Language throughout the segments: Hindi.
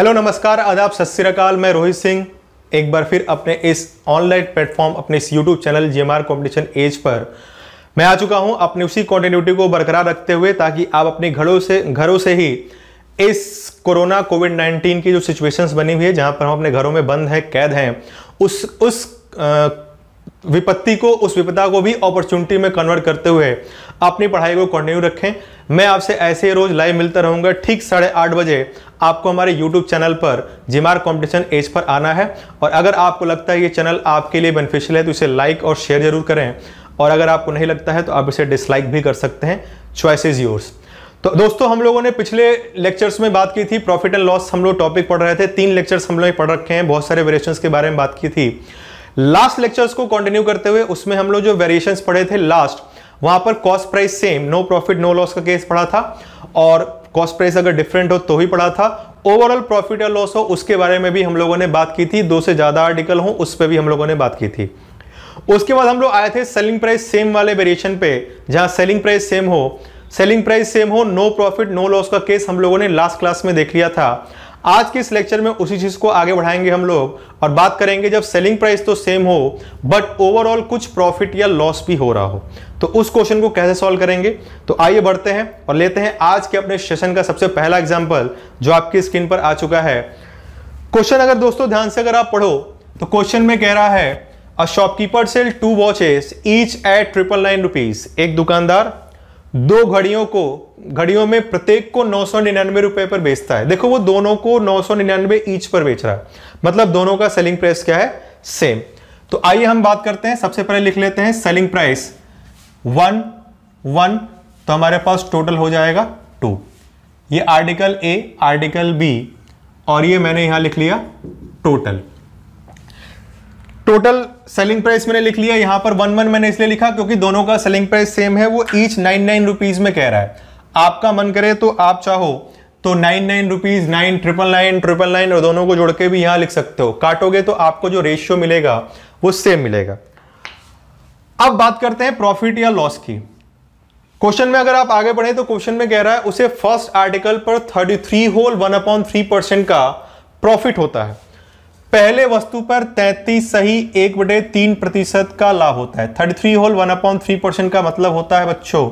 हेलो नमस्कार आदाब सत श्रीकाल मैं रोहित सिंह एक बार फिर अपने इस ऑनलाइन प्लेटफॉर्म अपने इस YouTube channel G M R competition edge पर मैं आ चुका हूं अपने उसी कॉन्टिन्यूटी को बरकरार रखते हुए ताकि आप अपने घरों से घरों से ही इस कोरोना कोविड 19 की जो सिचुएशंस बनी हुई है जहां पर हम अपने घरों में बंद हैं कैद हैं उस उस विपत्ति को उस विपदा को भी अपॉर्चुनिटी में कन्वर्ट करते हुए अपनी पढ़ाई को कंटिन्यू रखें मैं आपसे ऐसे रोज लाइव मिलता रहूंगा ठीक साढ़े आठ बजे आपको हमारे यूट्यूब चैनल पर जिमार कॉम्पिटिशन एज पर आना है और अगर आपको लगता है ये चैनल आपके लिए बेनिफिशियल है तो इसे लाइक और शेयर जरूर करें और अगर आपको नहीं लगता है तो आप इसे डिसलाइक भी कर सकते हैं चॉइस इज योर्स तो दोस्तों हम लोगों ने पिछले लेक्चर्स में बात की थी प्रॉफिट एंड लॉस हम लोग टॉपिक पढ़ रहे थे तीन लेक्चर्स हम लोग पढ़ रखे हैं बहुत सारे वेरिएशंस के बारे में बात की थी लास्ट लेक्चर्स को कंटिन्यू करते हुए उसमें हम लोग जो वेरिएशंस पढ़े थे लास्ट वहां पर cost price same no profit no loss का केस पढ़ा था और कॉस्ट प्राइस अगर डिफरेंट हो तो ही पढ़ा था ओवरऑल प्रॉफिट या लॉस हो उसके बारे में भी हम लोगों ने बात की थी दो से ज़्यादा आर्टिकल हो उस पर भी हम लोगों ने बात की थी उसके बाद हम लोग आए थे सेलिंग प्राइस सेम वाले वेरिएशन पे जहां सेलिंग प्राइस सेम हो सेलिंग प्राइस सेम हो नो प्रॉफिट नो लॉस का केस हम लोगों ने लास्ट क्लास में देख लिया था आज के इस लेक्चर में उसी चीज को आगे बढ़ाएंगे हम लोग और बात करेंगे जब सेलिंग प्राइस तो सेम हो बट ओवरऑल कुछ प्रॉफिट या लॉस भी हो रहा हो तो उस क्वेश्चन को कैसे सॉल्व करेंगे तो आइए बढ़ते हैं और लेते हैं आज के अपने सेशन का सबसे पहला एग्जाम्पल जो आपकी स्क्रीन पर आ चुका है क्वेश्चन अगर दोस्तों ध्यान से अगर आप पढ़ो तो क्वेश्चन में कह रहा है a shopkeeper sell two watches each at triple nine rupees एक दुकानदार दो घड़ियों को घड़ियों में प्रत्येक को नौ सौ निन्यानवे रुपए पर बेचता है देखो वो दोनों को नौ सौ निन्यानवे ईच पर बेच रहा है मतलब दोनों का सेलिंग प्राइस क्या है सेम तो आइए हम बात करते हैं सबसे पहले लिख लेते हैं सेलिंग प्राइस वन वन तो हमारे पास टोटल हो जाएगा टू ये आर्टिकल ए आर्टिकल बी और ये मैंने यहां लिख लिया टोटल टोटल सेलिंग प्राइस मैंने लिख लिया यहां पर वन वन मैंने इसलिए लिखा क्योंकि दोनों का सेलिंग प्राइस सेम है वो ईच नाइन नाइन रुपीज़ में कह रहा है आपका मन करे तो आप चाहो तो nine nine rupees nine triple nine triple nine और दोनों को जोड़ के भी यहाँ लिख सकते हो काटोगे तो आपको जो रेशियो मिलेगा वो सेम मिलेगा अब बात करते हैं प्रॉफिट या लॉस की क्वेश्चन में अगर आप आगे बढ़े तो क्वेश्चन में कह रहा है उसे फर्स्ट आर्टिकल पर thirty three whole one upon three percent का प्रॉफिट होता है पहले वस्तु पर 33 सही एक बटे तीन प्रतिशत का लाभ होता है thirty three whole one upon three percent का मतलब होता है बच्चों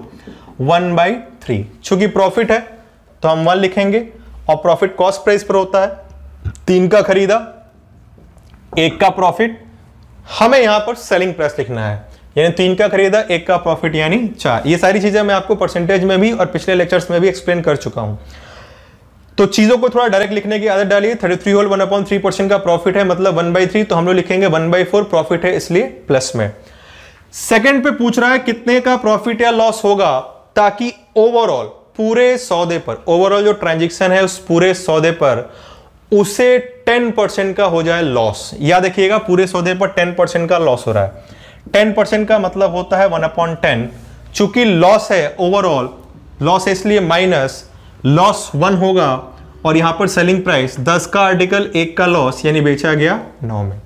वन बाई थ्री चूंकि प्रॉफिट है तो हम वन लिखेंगे और प्रॉफिट कॉस्ट प्राइस पर होता है तीन का खरीदा एक का प्रॉफिट हमें यहां पर सेलिंग प्राइस लिखना है यानी तीन का खरीदा एक का प्रॉफिट यानी चार ये सारी चीजें मैं आपको परसेंटेज में भी और पिछले लेक्चर्स में भी एक्सप्लेन कर चुका हूं तो चीजों को थोड़ा डायरेक्ट लिखने की आदत डालिए thirty three whole one upon three percent का प्रॉफिट है मतलब वन बाई थ्री तो हम लोग लिखेंगे वन बाई फोर प्रॉफिट है इसलिए प्लस में सेकंड पे पूछ रहा है कितने का प्रॉफिट या लॉस होगा ताकि ओवरऑल पूरे सौदे पर ओवरऑल जो ट्रांजेक्शन है उस पूरे सौदे पर उसे टेन परसेंट का हो जाए लॉस या देखिएगा पूरे सौदे पर टेन परसेंट का लॉस हो रहा है टेन परसेंट का मतलब होता है वन अपॉन टेन चूंकि लॉस है ओवरऑल लॉस है इसलिए माइनस लॉस वन होगा और यहां पर सेलिंग प्राइस दस का आर्टिकल एक का लॉस यानी बेचा गया नौ में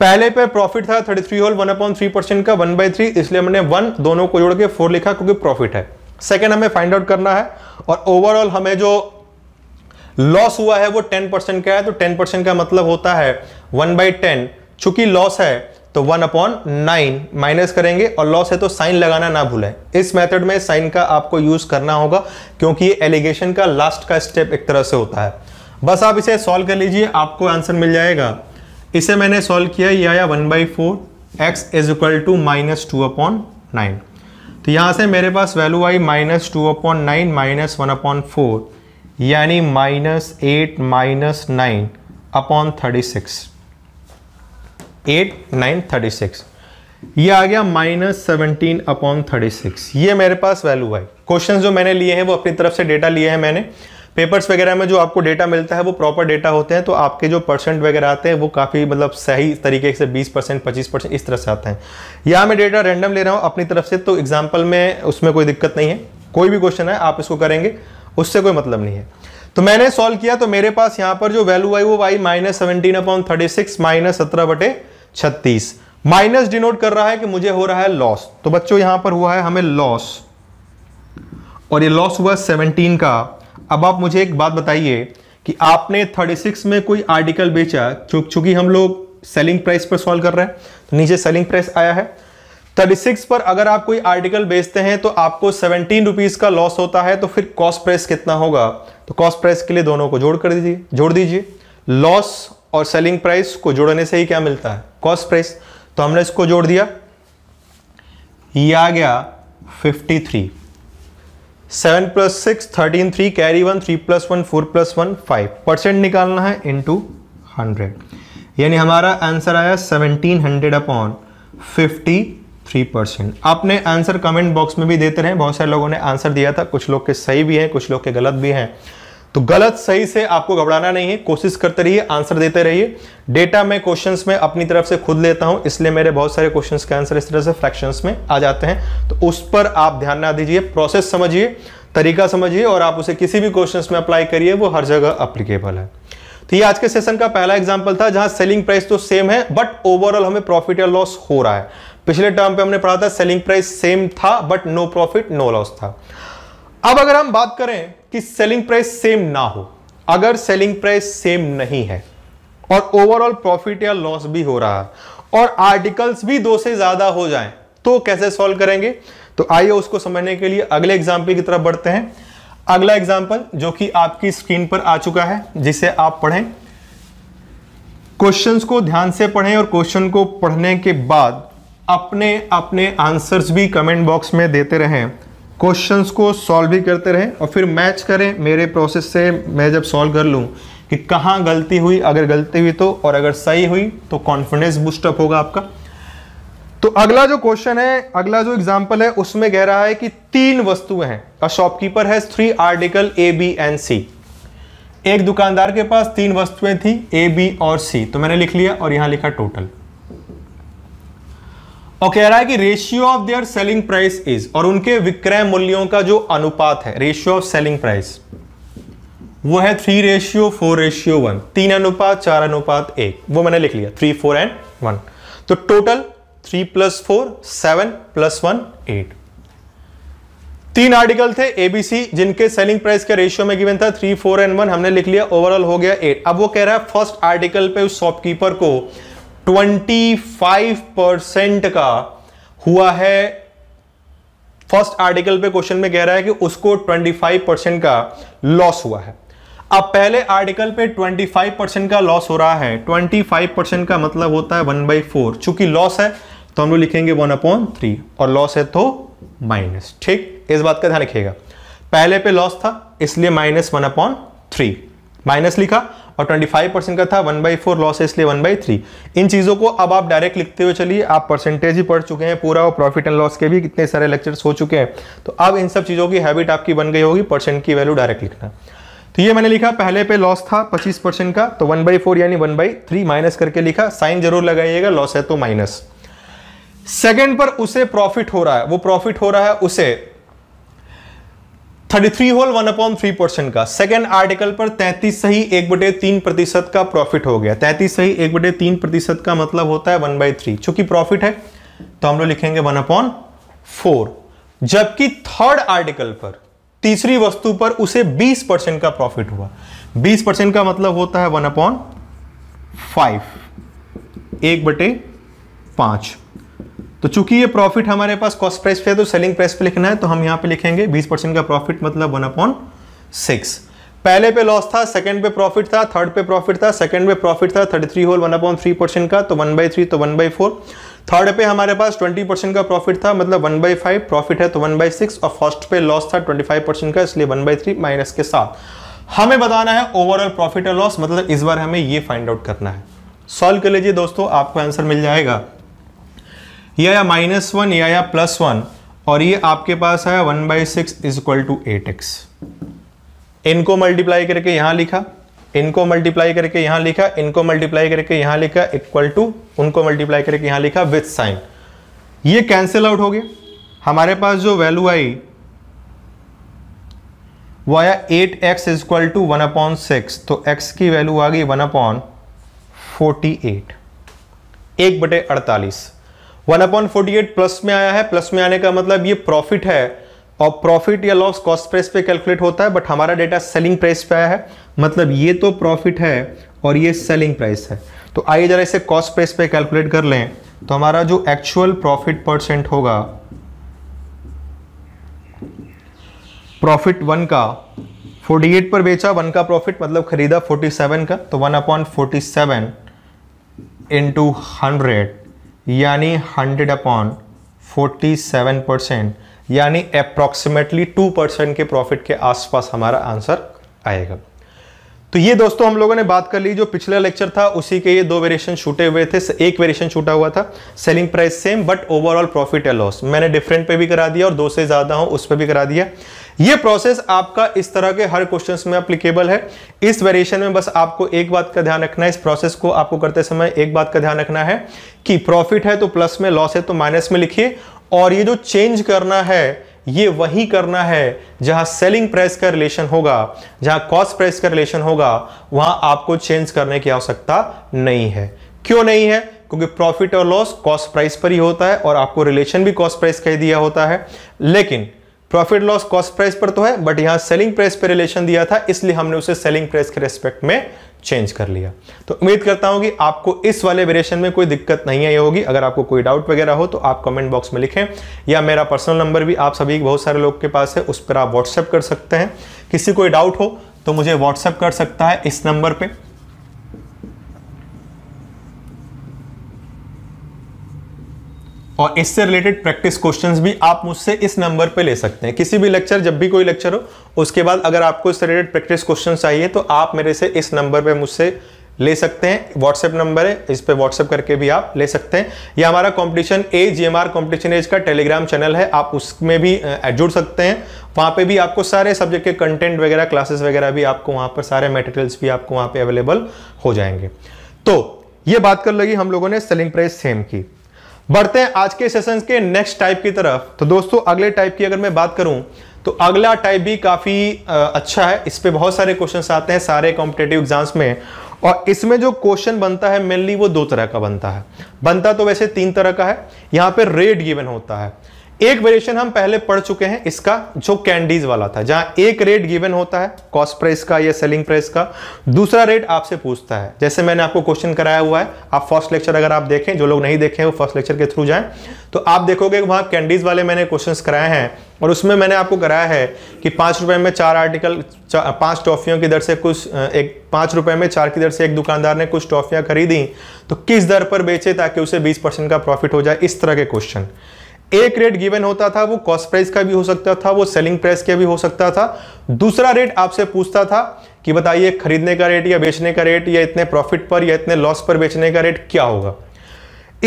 पहले पे प्रॉफिट था thirty three whole one upon three percent का वन बाई थ्री इसलिए हमने वन दोनों को जोड़ के फोर लिखा क्योंकि प्रॉफिट है सेकेंड हमें फाइंड आउट करना है और ओवरऑल हमें जो लॉस हुआ है वो टेन परसेंट का है तो टेन परसेंट का मतलब होता है वन बाई टेन चूंकि लॉस है तो वन अपॉन नाइन माइनस करेंगे और लॉस है तो साइन लगाना ना भूलें इस मेथड में साइन का आपको यूज़ करना होगा क्योंकि ये एलिगेशन का लास्ट का स्टेप एक तरह से होता है बस आप इसे सॉल्व कर लीजिए आपको आंसर मिल जाएगा इसे मैंने सॉल्व किया ये आया one by four x is equal to minus two upon nine तो यहाँ से मेरे पास वैल्यू आई minus two upon nine minus one upon four यानी minus eight minus nine upon thirty six eight nine thirty six ये आ गया minus seventeen upon thirty six ये मेरे पास वैल्यू आई क्वेश्चन जो मैंने लिए हैं वो अपनी तरफ से डेटा लिए हैं मैंने पेपर्स वगैरह में जो आपको डेटा मिलता है वो प्रॉपर डेटा होते हैं तो आपके जो परसेंट वगैरह आते हैं वो काफ़ी मतलब सही तरीके से 20 परसेंट पच्चीस परसेंट इस तरह से आते हैं यहाँ मैं डेटा रैंडम ले रहा हूँ अपनी तरफ से तो एग्जाम्पल में उसमें कोई दिक्कत नहीं है कोई भी क्वेश्चन है आप इसको करेंगे उससे कोई मतलब नहीं है तो मैंने सॉल्व किया तो मेरे पास यहाँ पर जो वैल्यू आई वो आई minus seventeen upon thirty six minus सत्रह बटे छत्तीस माइनस डिनोट कर रहा है कि मुझे हो रहा है लॉस तो बच्चों यहां पर हुआ है हमें लॉस और ये लॉस हुआ सेवनटीन का अब आप मुझे एक बात बताइए कि आपने 36 में कोई आर्टिकल बेचा चूंकि हम लोग सेलिंग प्राइस पर सॉल्व कर रहे हैं तो नीचे सेलिंग प्राइस आया है 36 पर अगर आप कोई आर्टिकल बेचते हैं तो आपको सेवनटीन रुपीज़ का लॉस होता है तो फिर कॉस्ट प्राइस कितना होगा तो कॉस्ट प्राइस के लिए दोनों को जोड़ कर दीजिए जोड़ दीजिए लॉस और सेलिंग प्राइस को जोड़ने से ही क्या मिलता है कॉस्ट प्राइस तो हमने इसको जोड़ दिया ये आ गया 53 three seven plus six thirteen three carry one three plus one four plus one five percent निकालना है इंटू हंड्रेड यानी हमारा आंसर आया seventeen hundred upon fifty three percent आपने आंसर कमेंट बॉक्स में भी देते रहे बहुत सारे लोगों ने आंसर दिया था कुछ लोग के सही भी हैं कुछ लोग के गलत भी हैं तो गलत सही से आपको घबराना नहीं है कोशिश करते रहिए आंसर देते रहिए डेटा में क्वेश्चंस में अपनी तरफ से खुद लेता हूं इसलिए मेरे बहुत सारे क्वेश्चंस के आंसर इस तरह से फ्रैक्शंस में आ जाते हैं तो उस पर आप ध्यान ना दीजिए प्रोसेस समझिए तरीका समझिए और आप उसे किसी भी क्वेश्चन में अप्लाई करिए वो हर जगह अप्लीकेबल है तो ये आज के सेशन का पहला एग्जाम्पल था जहां सेलिंग प्राइस तो सेम है बट ओवरऑल हमें प्रॉफिट या लॉस हो रहा है पिछले टर्म पे हमने पढ़ा था सेलिंग प्राइस सेम था but no profit no loss था अब अगर हम बात करें कि सेलिंग प्राइस सेम ना हो अगर सेलिंग प्राइस सेम नहीं है और ओवरऑल प्रॉफिट या लॉस भी हो रहा है और आर्टिकल्स भी दो से ज्यादा हो जाएं तो कैसे सॉल्व करेंगे तो आइए उसको समझने के लिए अगले एग्जाम्पल की तरफ बढ़ते हैं अगला एग्जाम्पल जो कि आपकी स्क्रीन पर आ चुका है जिसे आप पढ़ें क्वेश्चंस को ध्यान से पढ़ें और क्वेश्चन को पढ़ने के बाद अपने अपने आंसर्स भी कमेंट बॉक्स में देते रहें क्वेश्चंस को सॉल्व भी करते रहें और फिर मैच करें मेरे प्रोसेस से मैं जब सॉल्व कर लूँ कि कहाँ गलती हुई अगर गलती हुई तो और अगर सही हुई तो कॉन्फिडेंस बूस्टअप होगा आपका तो अगला जो क्वेश्चन है अगला जो एग्जाम्पल है उसमें कह रहा है कि तीन वस्तुएं हैं a shopkeeper has three article A B and C एक दुकानदार के पास तीन वस्तुएं थी ए बी और सी तो मैंने लिख लिया और यहां लिखा टोटल और कह रहा है कि ratio of their selling price is और उनके विक्रय मूल्यों का जो अनुपात है रेशियो ऑफ सेलिंग प्राइस वो है three ratio four ratio one तीन अनुपात चार अनुपात एक वो मैंने लिख लिया थ्री फोर एंड वन तो total three plus four seven plus one eight तीन आर्टिकल थे एबीसी जिनके सेलिंग प्राइस का रेशियो में गिवन था थ्री फोर एंड वन हमने लिख लिया ओवरऑल हो गया एट अब वो कह रहा है फर्स्ट आर्टिकल पे उस शॉपकीपर को 25 परसेंट का हुआ है फर्स्ट आर्टिकल पे क्वेश्चन में कह रहा है कि उसको 25 परसेंट का लॉस हुआ है अब पहले आर्टिकल पे 25 परसेंट का लॉस हो रहा है 25 परसेंट का मतलब होता है वन बाई फोर चूंकि लॉस है तो हम लोग लिखेंगे वन अपॉन थ्री और लॉस है तो माइनस ठीक इस बात का ध्यान रखिएगा पहले पे लॉस था इसलिए minus one upon three minus लिखा और 25 परसेंट का था वन बाई फोर लॉस है इसलिए 1 बाई थ्री इन चीज़ों को अब आप डायरेक्ट लिखते हुए चलिए आप परसेंटेज ही पढ़ चुके हैं पूरा और प्रॉफिट एंड लॉस के भी कितने सारे लेक्चर्स हो चुके हैं तो अब इन सब चीज़ों की हैबिट आपकी बन गई होगी परसेंट की वैल्यू डायरेक्ट लिखना तो ये मैंने लिखा पहले पे लॉस था 25 परसेंट का तो 1 बाई फोर यानी 1 बाई थ्री माइनस करके लिखा साइन जरूर लगाइएगा लॉस है तो माइनस सेकंड पर उसे प्रॉफिट हो रहा है वो प्रॉफिट हो रहा है उसे thirty three whole one upon three percent का सेकेंड आर्टिकल पर तैंतीस सही एक बटे तीन प्रतिशत का प्रॉफिट हो गया तैतीस सही एक बटे तीन प्रतिशत का मतलब होता है वन बाई थ्री चूंकि प्रॉफिट है तो हम लोग लिखेंगे वन अपॉन फोर जबकि थर्ड आर्टिकल पर तीसरी वस्तु पर उसे बीस परसेंट का प्रॉफिट हुआ बीस परसेंट का मतलब होता है वन अपॉन फाइव एक बटे पांच तो चूंकि ये प्रॉफिट हमारे पास कॉस्ट प्राइस पे है तो सेलिंग प्राइस पे लिखना है तो हम यहाँ पे लिखेंगे 20 परसेंट का प्रॉफिट मतलब वन अपॉन सिक्स पहले पे लॉस था सेकंड पे प्रॉफिट था थर्ड पे प्रॉफिट था सेकंड पे प्रॉफिट था thirty three whole one upon three percent का तो वन बाई थ्री तो वन बाई फोर थर्ड पे हमारे पास ट्वेंटी परसेंट का प्रॉफिट था मतलब वन बाई फाइव प्रॉफिट है तो वन बाई सिक्स और फर्स्ट पे लॉस था ट्वेंटी फाइव परसेंट का इसलिए वन बाई थ्री माइनस के साथ हमें बताना है ओवरऑल प्रॉफिट और लॉस मतलब इस बार हमें ये फाइंड आउट करना है सॉल्व कर लीजिए दोस्तों आपको आंसर मिल जाएगा ये आया माइनस वन ये आया प्लस वन और ये आपके पास आया one by six is equal to eight x इनको मल्टीप्लाई करके यहां लिखा इनको मल्टीप्लाई करके यहां लिखा इनको मल्टीप्लाई करके यहां लिखा इक्वल टू उनको मल्टीप्लाई करके यहां लिखा विथ साइन ये कैंसिल आउट हो गया हमारे पास जो वैल्यू आई वो आया eight x is equal to one upon six तो एक्स की वैल्यू आ गई वन अपॉन फोर्टी एट एक बटे अड़तालीस one upon forty eight plus में आया है प्लस में आने का मतलब ये प्रॉफिट है और प्रॉफिट या लॉस कॉस्ट प्राइस पे कैलकुलेट होता है बट हमारा डेटा सेलिंग प्राइस पे आया है मतलब ये तो प्रॉफिट है और ये सेलिंग प्राइस है तो आइए जरा इसे कॉस्ट प्राइस पे कैलकुलेट कर लें तो हमारा जो एक्चुअल प्रॉफिट परसेंट होगा प्रॉफिट वन का 48 पर बेचा वन का प्रॉफिट मतलब खरीदा 47 का तो one upon forty seven into hundred यानी 100 अपॉन 47 परसेंट यानी अप्रॉक्सीमेटली 2 परसेंट के प्रॉफिट के आसपास हमारा आंसर आएगा तो ये दोस्तों हम लोगों ने बात कर ली जो पिछला लेक्चर था उसी के ये दो वेरिएशन छूटे हुए थे एक वेरिएशन छूटा हुआ था selling price same but overall profit या लॉस मैंने डिफरेंट पे भी करा दिया और दो से ज़्यादा हो उस पर भी करा दिया ये प्रोसेस आपका इस तरह के हर क्वेश्चन में अप्लीकेबल है इस वेरिएशन में बस आपको एक बात का ध्यान रखना है इस प्रोसेस को आपको करते समय एक बात का ध्यान रखना है कि प्रॉफिट है तो प्लस में लॉस है तो माइनस में लिखिए और ये जो चेंज करना है ये वही करना है जहां सेलिंग प्राइस का रिलेशन होगा जहां कॉस्ट प्राइस का रिलेशन होगा वहां आपको चेंज करने की आवश्यकता नहीं है क्यों नहीं है क्योंकि प्रॉफिट और लॉस कॉस्ट प्राइस पर ही होता है और आपको रिलेशन भी कॉस्ट प्राइस का ही दिया होता है लेकिन प्रॉफिट लॉस कॉस्ट प्राइस पर तो है बट यहाँ सेलिंग प्राइस पर रिलेशन दिया था इसलिए हमने उसे सेलिंग प्राइस के रेस्पेक्ट में चेंज कर लिया तो उम्मीद करता हूँ कि आपको इस वाले वेरिएशन में कोई दिक्कत नहीं आई होगी अगर आपको कोई डाउट वगैरह हो तो आप कमेंट बॉक्स में लिखें या मेरा पर्सनल नंबर भी आप सभी बहुत सारे लोग के पास है उस पर आप व्हाट्सएप कर सकते हैं किसी कोई डाउट हो तो मुझे व्हाट्सएप कर सकता है इस नंबर पर और इससे रिलेटेड प्रैक्टिस क्वेश्चंस भी आप मुझसे इस नंबर पे ले सकते हैं किसी भी लेक्चर जब भी कोई लेक्चर हो उसके बाद अगर आपको इससे रिलेटेड प्रैक्टिस क्वेश्चन चाहिए तो आप मेरे से इस नंबर पे मुझसे ले सकते हैं व्हाट्सएप नंबर है इस पर व्हाट्सएप करके भी आप ले सकते हैं यह हमारा competition A G M R competition edge का टेलीग्राम चैनल है आप उसमें भी जुड़ सकते हैं वहाँ पे भी आपको सारे सब्जेक्ट के कंटेंट वगैरह क्लासेस वगैरह भी आपको वहाँ पर सारे मटेरियल्स भी आपको वहाँ पे अवेलेबल हो जाएंगे तो ये बात कर लगी हम लोगों ने सेलिंग प्राइस सेम की बढ़ते हैं आज के सेशन के नेक्स्ट टाइप की तरफ तो दोस्तों अगले टाइप की अगर मैं बात करूं तो अगला टाइप भी काफ़ी अच्छा है इस पर बहुत सारे क्वेश्चन आते हैं सारे कॉम्पिटेटिव एग्जाम्स में और इसमें जो क्वेश्चन बनता है मेनली वो दो तरह का बनता है बनता तो वैसे तीन तरह का है यहाँ पे रेट गिवन होता है एक वेरिएशन हम पहले पढ़ चुके हैं इसका जो कैंडीज वाला था जहां एक रेट गिवन होता है कॉस्ट प्राइस का या सेलिंग प्राइस का दूसरा रेट आपसे पूछता है जैसे मैंने आपको क्वेश्चन कराया हुआ है आप फर्स्ट लेक्चर अगर आप देखें जो लोग नहीं देखे वो फर्स्ट लेक्चर के थ्रू जाए तो आप देखोगे वहां कैंडीज वाले मैंने क्वेश्चन कराए हैं और उसमें मैंने आपको कराया है कि पांच रुपए में चार आर्टिकल चा, पाँच टॉफ़ियों की दर से कुछ एक पांच रुपए में चार की दर से एक दुकानदार ने कुछ टॉफियां खरीदी तो किस दर पर बेचे ताकि उसे बीस परसेंट का प्रॉफिट हो जाए इस तरह के क्वेश्चन एक रेट गिवन होता था वो कॉस्ट प्राइस का भी हो सकता था वो सेलिंग प्राइस का भी हो सकता था दूसरा रेट आपसे पूछता था कि बताइए खरीदने का रेट या बेचने का रेट या इतने प्रॉफिट पर या इतने लॉस पर बेचने का रेट क्या होगा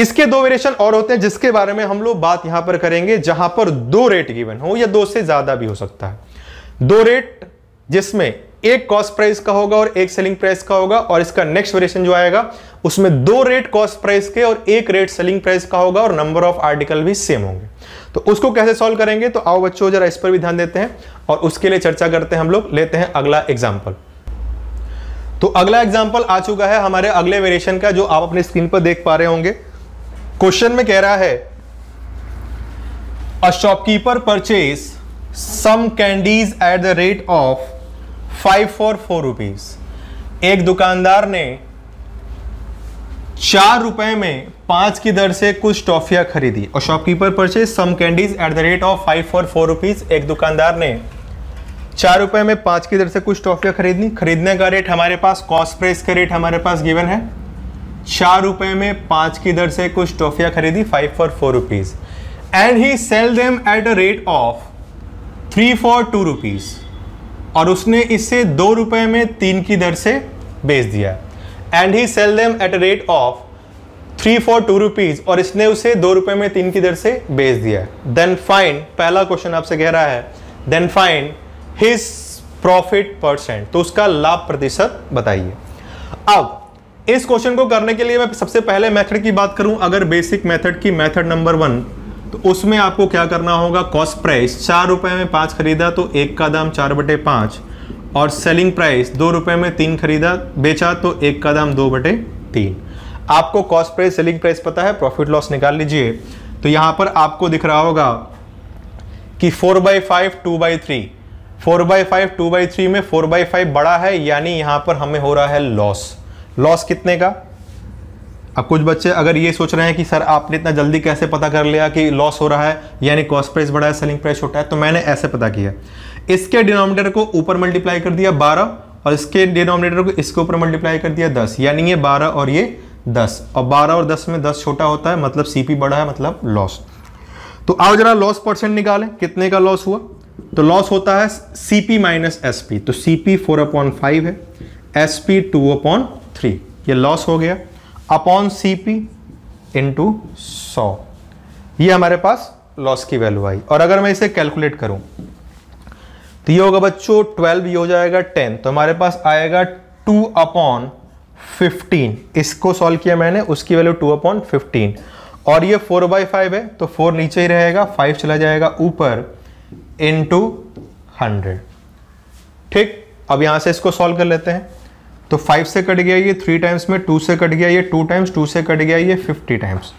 इसके दो वेरिएशन और होते हैं जिसके बारे में हम लोग बात यहां पर करेंगे जहां पर दो रेट गिवन हो या दो से ज्यादा भी हो सकता है दो रेट जिसमें एक कॉस्ट प्राइस का होगा और एक सेलिंग प्राइस का होगा और इसका नेक्स्ट वेरिएशन जो आएगा उसमें दो रेट कॉस्ट प्राइस के और एक रेट सेलिंग प्राइस का होगा और नंबर ऑफ आर्टिकल भी सेम होंगे तो उसको कैसे सॉल्व करेंगे तो आओ बच्चों जरा इस पर भी ध्यान देते हैं और उसके लिए चर्चा करते हैं हम लोग लेते हैं अगला एग्जाम्पल तो अगला एग्जाम्पल आ चुका है हमारे अगले वेरिएशन का जो आप अपने स्क्रीन पर देख पा रहे होंगे क्वेश्चन में कह रहा है a shopkeeper purchase some candies at the rate of five four four rupees एक दुकानदार ने चार रुपए में पांच की दर से कुछ टॉफियां खरीदी और shopkeeper purchase some candies at the rate of five four four rupees एक दुकानदार ने चार रुपए में पांच की दर से कुछ टॉफियां खरीदनी खरीदने का रेट हमारे पास कॉस्ट प्राइस का रेट हमारे पास गिवन है चार रुपए में पांच की दर से कुछ टॉफियां खरीदी five for four rupees and he sell them at a rate of three for two rupees और उसने इसे दो रुपये में तीन की दर से बेच दिया and he sell them at rate of three for two rupees और इसने उसे दो रुपये में तीन की दर से बेच दिया देन फाइन पहला क्वेश्चन आपसे कह रहा है then find his profit percent तो उसका लाभ प्रतिशत बताइए अब इस क्वेश्चन को करने के लिए मैं सबसे पहले मेथड की बात करूं अगर बेसिक मेथड की मेथड नंबर वन तो उसमें आपको क्या करना होगा कॉस्ट प्राइस चार रुपये में पाँच खरीदा तो एक का दाम चार बटे पाँच और सेलिंग प्राइस दो रुपये में तीन खरीदा बेचा तो एक का दाम दो बटे तीन आपको कॉस्ट प्राइस सेलिंग प्राइस पता है प्रॉफिट लॉस निकाल लीजिए तो यहाँ पर आपको दिख रहा होगा कि four by five two by three four by five two by three में फोर बाई फाइव बड़ा है यानी यहाँ पर हमें हो रहा है लॉस लॉस कितने का अब कुछ बच्चे अगर ये सोच रहे हैं कि सर आपने इतना जल्दी कैसे पता कर लिया कि लॉस हो रहा है यानी कॉस्ट प्राइस बढ़ा है सेलिंग प्राइस छोटा है तो मैंने ऐसे पता किया इसके डिनोमिनेटर को ऊपर मल्टीप्लाई कर दिया बारह और इसके डिनोमिनेटर को इसके ऊपर मल्टीप्लाई कर दिया दस यानी ये बारह और ये दस और बारह और दस में दस छोटा होता है मतलब सीपी बढ़ा है मतलब लॉस तो आओ जरा लॉस परसेंट निकालें कितने का लॉस हुआ तो लॉस होता है C P minus S P तो C P four upon five है S P two upon three ये लॉस हो गया अपॉन सी पी इंटू सौ ये हमारे पास लॉस की वैल्यू आई और अगर मैं इसे कैलकुलेट करूं तो ये होगा बच्चों ट्वेल्व ये हो जाएगा टेन तो हमारे पास आएगा टू अपॉन फिफ्टीन इसको सॉल्व किया मैंने उसकी वैल्यू टू अपॉन फिफ्टीन और ये फोर बाई फाइव है तो फोर नीचे ही रहेगा फाइव चला जाएगा ऊपर इन टू हंड्रेड ठीक अब यहां से इसको सॉल्व कर लेते हैं तो फाइव से कट गया ये थ्री टाइम्स में टू से कट गया ये टू टाइम्स टू से कट गया ये फिफ्टी टाइम्स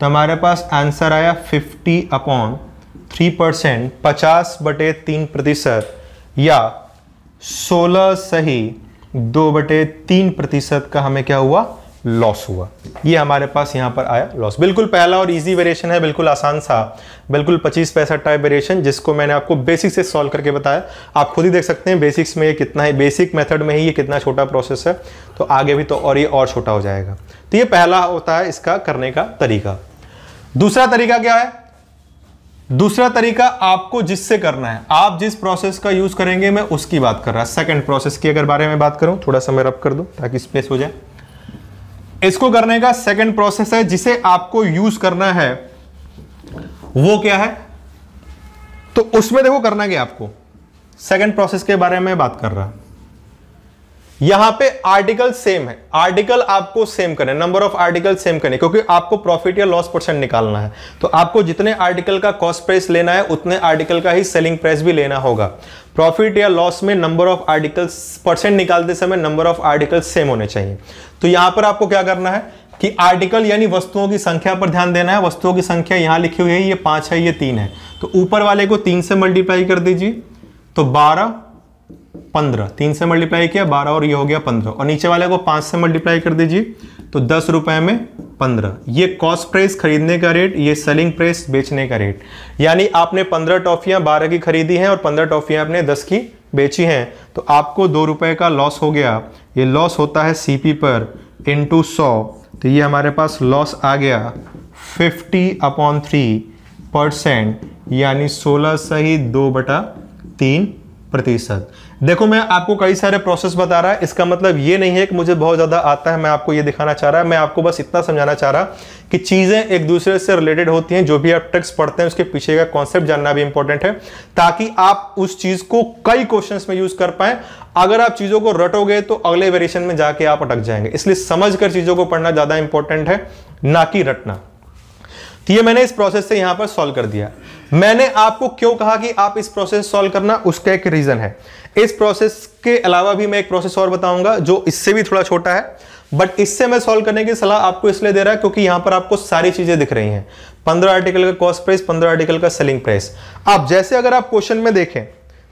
तो हमारे पास आंसर आया फिफ्टी अपॉन थ्री परसेंट पचास बटे तीन प्रतिशत या सोलह सही दो बटे तीन प्रतिशत का हमें क्या हुआ लॉस हुआ ये हमारे पास यहाँ पर आया लॉस बिल्कुल पहला और इजी वेरिएशन है बिल्कुल आसान सा बिल्कुल पच्चीस पैसा टाइप वेरिएशन जिसको मैंने आपको बेसिक से सॉल्व करके बताया आप खुद ही देख सकते हैं बेसिक्स में ये कितना है बेसिक मेथड में ही ये कितना छोटा प्रोसेस है तो आगे भी तो और ये और छोटा हो जाएगा तो ये पहला होता है इसका करने का तरीका दूसरा तरीका क्या है दूसरा तरीका आपको जिससे करना है आप जिस प्रोसेस का यूज करेंगे मैं उसकी बात कर रहा सेकंड प्रोसेस की अगर बारे में बात करूं थोड़ा सा मैं रब कर दूं ताकि स्पेस हो जाए इसको करने का सेकंड प्रोसेस है जिसे आपको यूज करना है वो क्या है तो उसमें देखो करना क्या आपको सेकंड प्रोसेस के बारे में बात कर रहा है यहां पे आर्टिकल सेम है आर्टिकल आपको सेम करने नंबर ऑफ आर्टिकल सेम करने क्योंकि आपको प्रॉफिट या लॉस परसेंट निकालना है तो आपको जितने आर्टिकल का कॉस्ट प्राइस लेना है उतने आर्टिकल का ही सेलिंग प्राइस भी लेना होगा प्रॉफिट या लॉस में नंबर ऑफ आर्टिकल्स परसेंट निकालते समय नंबर ऑफ आर्टिकल सेम होने चाहिए तो यहां पर आपको क्या करना है कि आर्टिकल यानी वस्तुओं की संख्या पर ध्यान देना है वस्तुओं की संख्या यहां लिखी हुई है ये पांच है ये तीन है तो ऊपर वाले को तीन से मल्टीप्लाई कर दीजिए तो बारह पंद्रह तीन से मल्टीप्लाई किया बारह और ये हो गया पंद्रह और नीचे वाले को पांच से मल्टीप्लाई कर दीजिए तो दस रुपए में पंद्रह ये कॉस्ट प्राइस खरीदने का रेट ये सेलिंग प्राइस बेचने का रेट यानी आपने पंद्रह टॉफियां बारह की खरीदी हैं और पंद्रह टॉफियां आपने दस की बेची हैं तो आपको दो रुपए का लॉस हो गया ये लॉस होता है सी पी पर इंटू सौ तो ये हमारे पास लॉस आ गया फिफ्टी अपॉन थ्री परसेंट यानी सोलह सही दो बटा तीन प्रतिशत देखो मैं आपको कई सारे प्रोसेस बता रहा है इसका मतलब ये नहीं है कि मुझे बहुत ज़्यादा आता है मैं आपको ये दिखाना चाह रहा है मैं आपको बस इतना समझाना चाह रहा कि चीज़ें एक दूसरे से रिलेटेड होती हैं जो भी आप टेक्स पढ़ते हैं उसके पीछे का कॉन्सेप्ट जानना भी इंपॉर्टेंट है ताकि आप उस चीज़ को कई क्वेश्चन में यूज़ कर पाएँ अगर आप चीज़ों को रटोगे तो अगले वेरिएशन में जाके आप अटक जाएंगे इसलिए समझ कर चीज़ों को पढ़ना ज़्यादा इंपॉर्टेंट है ना कि रटना तो ये मैंने इस प्रोसेस से यहां पर सॉल्व कर दिया मैंने आपको क्यों कहा कि आप इस प्रोसेस सॉल्व करना उसका एक रीज़न है इस प्रोसेस के अलावा भी मैं एक प्रोसेस और बताऊंगा जो इससे भी थोड़ा छोटा है बट इससे मैं सॉल्व करने की सलाह आपको इसलिए दे रहा है क्योंकि यहां पर आपको सारी चीज़ें दिख रही हैं पंद्रह आर्टिकल का कॉस्ट प्राइस पंद्रह आर्टिकल का सेलिंग प्राइस आप जैसे अगर आप क्वेश्चन में देखें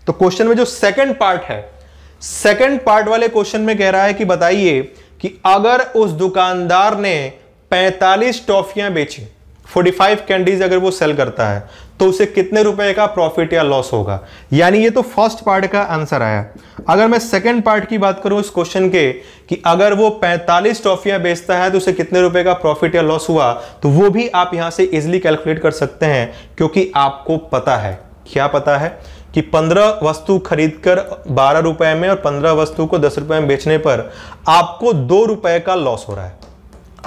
तो क्वेश्चन में जो सेकेंड पार्ट है सेकेंड पार्ट वाले क्वेश्चन में कह रहा है कि बताइए कि अगर उस दुकानदार ने पैंतालीस टॉफियां बेची 45 कैंडीज अगर वो सेल करता है तो उसे कितने रुपए का प्रॉफिट या लॉस होगा यानी ये तो फर्स्ट पार्ट का आंसर आया अगर मैं सेकंड पार्ट की बात करूं इस क्वेश्चन के कि अगर वो 45 ट्रॉफियां बेचता है तो उसे कितने रुपए का प्रॉफिट या लॉस हुआ तो वो भी आप यहां से इजिली कैलकुलेट कर सकते हैं क्योंकि आपको पता है क्या पता है कि 15 वस्तु खरीदकर बारह रुपए में और 15 वस्तु को दस रुपए में बेचने पर आपको दो रुपए का लॉस हो रहा है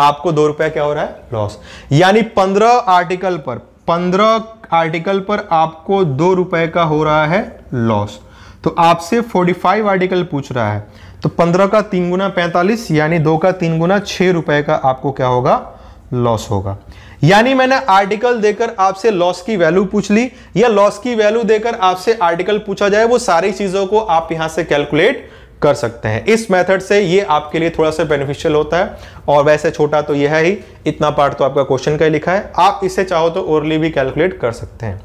आपको दो रुपए क्या हो रहा है लॉस यानी पंद्रह आर्टिकल पर पंद्रह आर्टिकल पर आपको दो रुपए का हो रहा है लॉस तो आपसे 45 आर्टिकल पूछ रहा है तो 15 का तीन गुना पैंतालीस यानी दो का तीन गुना छह रुपए का आपको क्या होगा लॉस होगा यानी मैंने आर्टिकल देकर आपसे लॉस की वैल्यू पूछ ली या लॉस की वैल्यू देकर आपसे आर्टिकल पूछा जाए वो सारी चीज़ों को आप यहां से कैलकुलेट कर सकते हैं इस मेथड से ये आपके लिए थोड़ा सा बेनिफिशियल होता है और वैसे छोटा तो यह है ही इतना पार्ट तो आपका क्वेश्चन का ही लिखा है आप इसे चाहो तो ओरली भी कैलकुलेट कर सकते हैं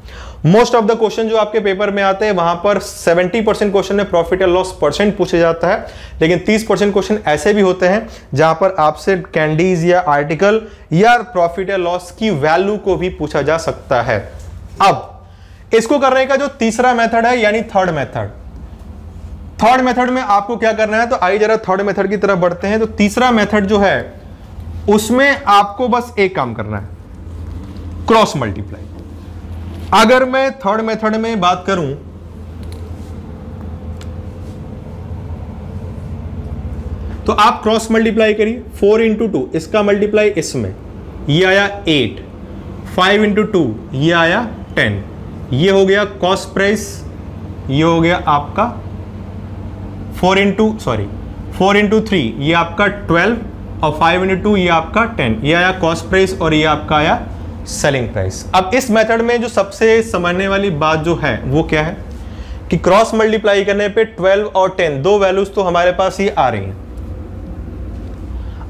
मोस्ट ऑफ द क्वेश्चन जो आपके पेपर में आते हैं वहां पर 70 परसेंट क्वेश्चन में प्रॉफिट एंड लॉस परसेंट पूछे जाता है लेकिन 30 परसेंट क्वेश्चन ऐसे भी होते हैं जहां पर आपसे कैंडीज या आर्टिकल या प्रॉफिट या लॉस की वैल्यू को भी पूछा जा सकता है अब इसको करने का जो तीसरा मेथड है यानी थर्ड मेथड थर्ड मेथड में आपको क्या करना है तो आई जरा थर्ड मेथड की तरफ बढ़ते हैं तो तीसरा मेथड जो है उसमें आपको बस एक काम करना है क्रॉस मल्टीप्लाई अगर मैं थर्ड मेथड में बात करूं तो आप क्रॉस मल्टीप्लाई करिए फोर इंटू टू इसका मल्टीप्लाई इसमें ये आया एट फाइव इंटू टू ये आया टेन ये हो गया कॉस्ट प्राइस ये हो गया आपका four into sorry four into three ये आपका ट्वेल्व और फाइव इंटू टू ये आपका टेन ये आया कॉस्ट प्राइस और ये आपका आया सेलिंग प्राइस अब इस मेथड में जो सबसे समझने वाली बात जो है वो क्या है कि क्रॉस मल्टीप्लाई करने पे 12 और 10 दो वैल्यूज तो हमारे पास ही आ रही हैं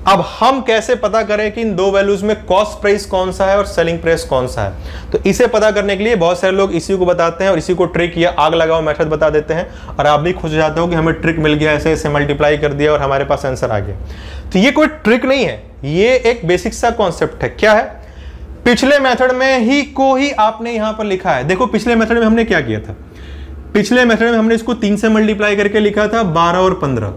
अब हम कैसे पता करें कि इन दो वैल्यूज में कॉस्ट प्राइस कौन सा है और सेलिंग प्राइस कौन सा है तो इसे पता करने के लिए बहुत सारे लोग इसी को बताते हैं और इसी को ट्रिक या आग लगाओ मेथड बता देते हैं और आप भी खुश हो जाते हो कि हमें ट्रिक मिल गया ऐसे ऐसे मल्टीप्लाई कर दिया और हमारे पास आंसर आ गया तो ये कोई ट्रिक नहीं है ये एक बेसिक सा कॉन्सेप्ट है क्या है पिछले मेथड में ही को ही आपने यहाँ पर लिखा है देखो पिछले मेथड में हमने क्या किया था पिछले मेथड में हमने इसको तीन से मल्टीप्लाई करके लिखा था बारह और पंद्रह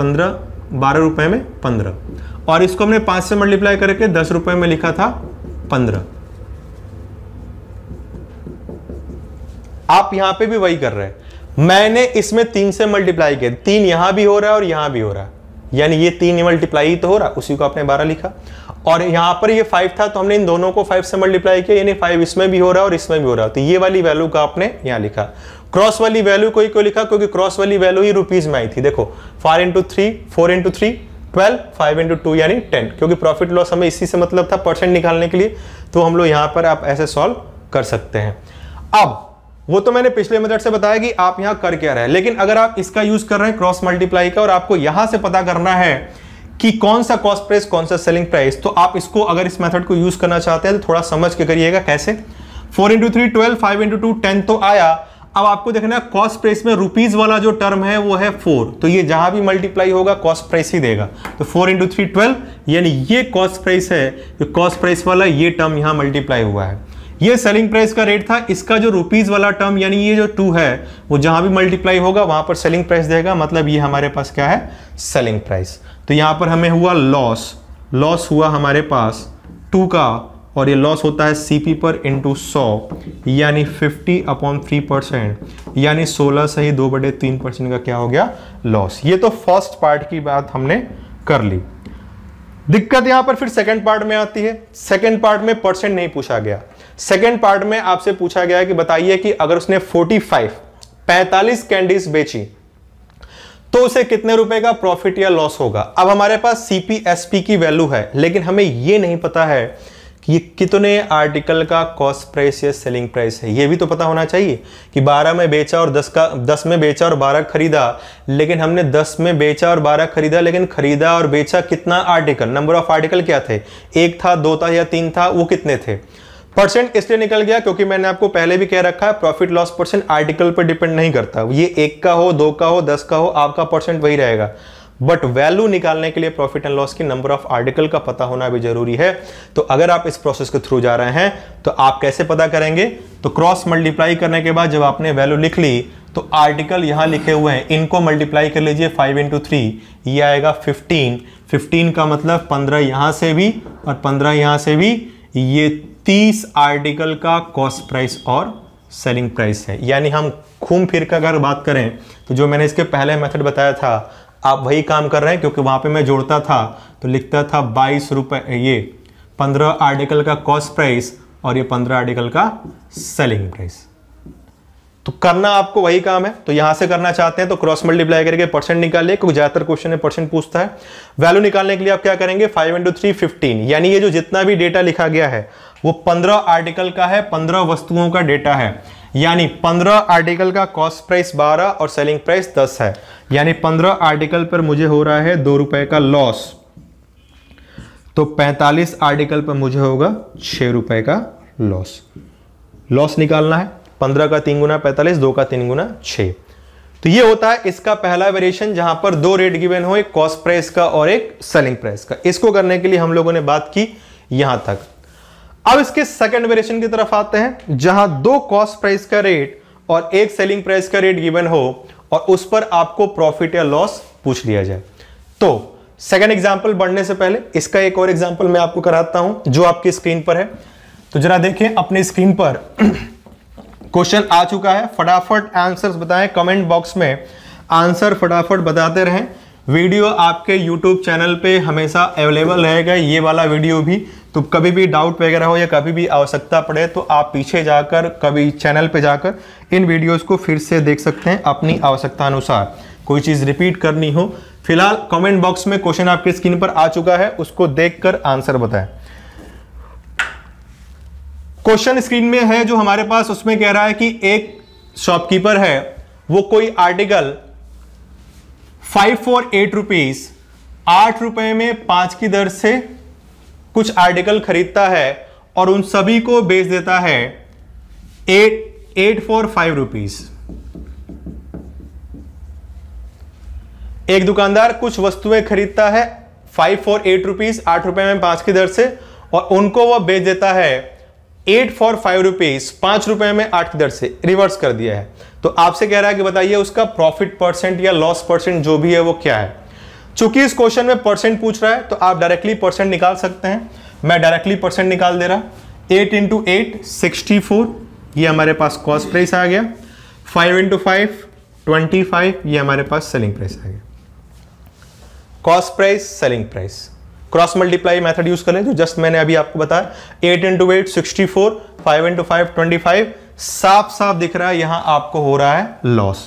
पंद्रह बारह रुपये में पंद्रह और इसको हमने पाँच से मल्टीप्लाई करके दस रुपये में लिखा था पंद्रह आप यहां पे भी वही कर रहे हैं मैंने इसमें तीन से मल्टीप्लाई किया तीन यहां भी हो रहा है और यहां भी हो रहा है यानी ये तीन मल्टीप्लाई तो हो रहा उसी को आपने बारह लिखा और यहां पर ये फाइव था तो हमने इन दोनों को फाइव से मल्टीप्लाई किया यानी फाइव इसमें भी हो रहा है और इसमें भी हो रहा है तो ये वाली वैल्यू का आपने यहां लिखा क्रॉस वाली वैल्यू को ही क्यों लिखा क्योंकि क्रॉस वाली वैल्यू ही रुपीज में आई थी देखो five into three four into three twelve five into two यानी टेन क्योंकि प्रॉफिट लॉस हमें इसी से मतलब था परसेंट निकालने के लिए तो हम लोग यहाँ पर आप ऐसे सॉल्व कर सकते हैं अब वो तो मैंने पिछले मेथड से बताया कि आप यहाँ कर क्या रहे लेकिन अगर आप इसका यूज कर रहे हैं क्रॉस मल्टीप्लाई का और आपको यहां से पता करना है कि कौन सा कॉस्ट प्राइस कौन सा सेलिंग प्राइस तो आप इसको अगर इस मेथड को यूज करना चाहते हैं तो थोड़ा समझ के करिएगा कैसे four into three twelve five into two ten तो आया अब आपको देखना है कॉस्ट प्राइस में रुपीज़ वाला जो टर्म है वो है फोर तो ये जहाँ भी मल्टीप्लाई होगा कॉस्ट प्राइस ही देगा तो फोर इंटू थ्री ट्वेल्व यानी ये कॉस्ट प्राइस है ये कॉस्ट प्राइस वाला ये टर्म यहाँ मल्टीप्लाई हुआ है ये सेलिंग प्राइस का रेट था इसका जो रुपीज़ वाला टर्म यानी ये जो टू है वो जहाँ भी मल्टीप्लाई होगा वहाँ पर सेलिंग प्राइस देगा मतलब ये हमारे पास क्या है सेलिंग प्राइस तो यहाँ पर हमें हुआ लॉस लॉस हुआ हमारे पास टू का और ये लॉस होता है सी पी पर इंटू सौ यानी फिफ्टी अपॉन थ्री परसेंट यानी सोलह से ही दो बटे तीन परसेंट का क्या हो गया लॉस ये तो फर्स्ट पार्ट की बात हमने कर ली दिक्कत यहां पर फिर सेकंड पार्ट में आती है सेकंड पार्ट में परसेंट नहीं पूछा गया सेकंड पार्ट में आपसे पूछा गया कि बताइए कि अगर उसने 45 45 कैंडीज बेची तो उसे कितने रुपए का प्रॉफिट या लॉस होगा अब हमारे पास सीपीएसपी की वैल्यू है लेकिन हमें यह नहीं पता है कि कितने आर्टिकल का कॉस्ट प्राइस या सेलिंग प्राइस है ये भी तो पता होना चाहिए कि 12 में बेचा और 10 का 10 में बेचा और 12 खरीदा लेकिन हमने 10 में बेचा और 12 खरीदा लेकिन खरीदा और बेचा कितना आर्टिकल नंबर ऑफ आर्टिकल क्या थे एक था दो था या तीन था वो कितने थे परसेंट इसलिए निकल गया क्योंकि मैंने आपको पहले भी कह रखा है प्रॉफिट लॉस परसेंट आर्टिकल पर डिपेंड नहीं करता ये एक का हो दो का हो दस का हो आपका परसेंट वही रहेगा बट वैल्यू निकालने के लिए प्रॉफिट एंड लॉस की नंबर ऑफ आर्टिकल का पता होना भी जरूरी है तो अगर आप इस प्रोसेस के थ्रू जा रहे हैं तो आप कैसे पता करेंगे तो क्रॉस मल्टीप्लाई करने के बाद जब आपने वैल्यू लिख ली तो आर्टिकल यहां लिखे हुए हैं इनको मल्टीप्लाई कर लीजिए फाइव इंटू थ्री ये आएगा फिफ्टीन फिफ्टीन का मतलब पंद्रह यहां से भी और पंद्रह यहां से भी ये तीस आर्टिकल का कॉस्ट प्राइस और सेलिंग प्राइस है यानी हम घूम फिर कर अगर बात करें तो जो मैंने इसके पहले मेथड बताया था आप वही काम कर रहे हैं क्योंकि वहाँ पे मैं जोड़ता था तो लिखता था बाईस रुपये ये पंद्रह आर्टिकल का कॉस्ट प्राइस और ये पंद्रह आर्टिकल का सेलिंग प्राइस तो करना आपको वही काम है तो यहां से करना चाहते हैं तो क्रॉस मल्टीप्लाई करके परसेंट निकालिए क्योंकि ज़्यादातर क्वेश्चन में परसेंट पूछता है वैल्यू निकालने के लिए आप क्या करेंगे फाइव इंटू थ्री फिफ्टीन यानी ये जो जितना भी डेटा लिखा गया है वो पंद्रह आर्टिकल का है पंद्रह वस्तुओं का डेटा है यानी 15 आर्टिकल का कॉस्ट प्राइस 12 और सेलिंग प्राइस 10 है यानी 15 आर्टिकल पर मुझे हो रहा है दो रुपए का लॉस तो 45 आर्टिकल पर मुझे होगा छह रुपए का लॉस लॉस निकालना है 15 का तीन गुना पैंतालीस दो का तीन गुना छ तो ये होता है इसका पहला वेरिएशन जहां पर दो रेट गिवेन हो एक कॉस्ट प्राइस का और एक सेलिंग प्राइस का इसको करने के लिए हम लोगों ने बात की यहां तक अब इसके सेकंड वेरिएशन की तरफ आते हैं जहां दो कॉस्ट प्राइस का रेट और एक सेलिंग प्राइस का रेट गिवन हो और उस पर आपको प्रॉफिट या लॉस पूछ लिया जाए तो सेकंड एग्जांपल बढ़ने से पहले इसका एक और एग्जांपल मैं आपको कराता हूं जो आपकी स्क्रीन पर है तो जरा देखिए अपने स्क्रीन पर क्वेश्चन आ चुका है फटाफट आंसर्स बताएं कमेंट बॉक्स में आंसर फटाफट बताते रहें वीडियो आपके यूट्यूब चैनल पे हमेशा अवेलेबल रहेगा ये वाला वीडियो भी तो कभी भी डाउट वगैरह हो या कभी भी आवश्यकता पड़े तो आप पीछे जाकर कभी चैनल पे जाकर इन वीडियोस को फिर से देख सकते हैं अपनी आवश्यकता अनुसार कोई चीज़ रिपीट करनी हो फिलहाल कमेंट बॉक्स में क्वेश्चन आपके स्क्रीन पर आ चुका है उसको देख आंसर बताएं क्वेश्चन स्क्रीन में है जो हमारे पास उसमें कह रहा है कि एक शॉपकीपर है वो कोई article five four eight rupees आठ रुपए में पांच की दर से कुछ आर्टिकल खरीदता है और उन सभी को बेच देता है eight eight four five rupees एक दुकानदार कुछ वस्तुएं खरीदता है फाइव फोर एट रुपीज आठ रुपए में पांच की दर से और उनको वह बेच देता है एट फॉर फाइव रुपीज पांच रुपए में आठ की दर से रिवर्स कर दिया है तो आपसे कह रहा है कि बताइए उसका प्रॉफिट परसेंट या लॉस परसेंट जो भी है वो क्या है चूंकि इस क्वेश्चन में परसेंट पूछ रहा है तो आप डायरेक्टली परसेंट निकाल सकते हैं मैं डायरेक्टली परसेंट निकाल दे रहा eight into eight sixty four यह हमारे पास कॉस्ट प्राइस आ गया five into five twenty five ये हमारे पास सेलिंग प्राइस आ गया cost price selling price cross multiply method use करें जो जस्ट मैंने अभी आपको बताया eight into eight sixty four five into five twenty five साफ साफ दिख रहा है यहाँ आपको हो रहा है लॉस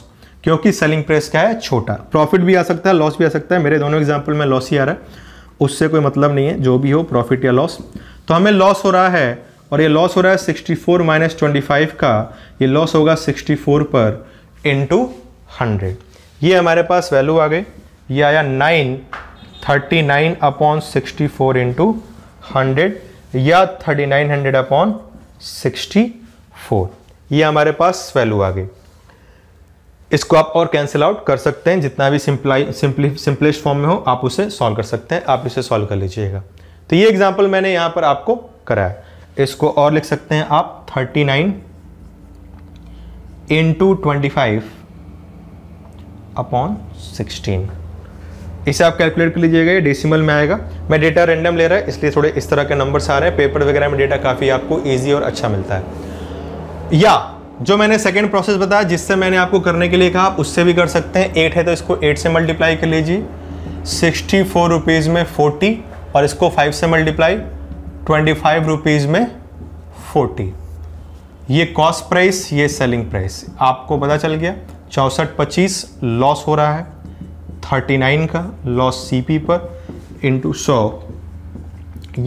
क्योंकि सेलिंग प्रेस क्या है छोटा प्रॉफिट भी आ सकता है लॉस भी आ सकता है मेरे दोनों एग्जाम्पल में लॉस ही आ रहा है उससे कोई मतलब नहीं है जो भी हो प्रॉफिट या लॉस तो हमें लॉस हो रहा है और ये लॉस हो रहा है 64 फोर माइनस ट्वेंटी का ये लॉस होगा 64 पर इंटू हंड्रेड ये हमारे पास वैल्यू आ गई ये आया nine thirty nine upon sixty four into hundred या thirty nine hundred upon sixty four ये हमारे पास वैल्यू आ गई इसको आप और कैंसिल आउट कर सकते हैं जितना भी सिंपलाई सिंपली सिंपलेस्ट फॉर्म में हो आप उसे सॉल्व कर सकते हैं आप इसे सॉल्व कर लीजिएगा तो ये एग्जाम्पल मैंने यहाँ पर आपको कराया इसको और लिख सकते हैं आप thirty nine into twenty five upon sixteen इसे आप कैलकुलेट कर लीजिएगा ये डेसिमल में आएगा मैं डेटा रेंडम ले रहा है इसलिए थोड़े इस तरह के नंबर्स आ रहे हैं पेपर वगैरह में डेटा काफ़ी आपको ईजी और अच्छा मिलता है या जो मैंने सेकेंड प्रोसेस बताया जिससे मैंने आपको करने के लिए कहा आप उससे भी कर सकते हैं एट है तो इसको एट से मल्टीप्लाई कर लीजिए सिक्सटी फोर रुपीज़ में फोर्टी और इसको फाइव से मल्टीप्लाई ट्वेंटी फाइव रुपीज़ में फोर्टी ये कॉस्ट प्राइस ये सेलिंग प्राइस आपको पता चल गया चौंसठ पच्चीस लॉस हो रहा है 39 का लॉस सीपी पर इंटू सौ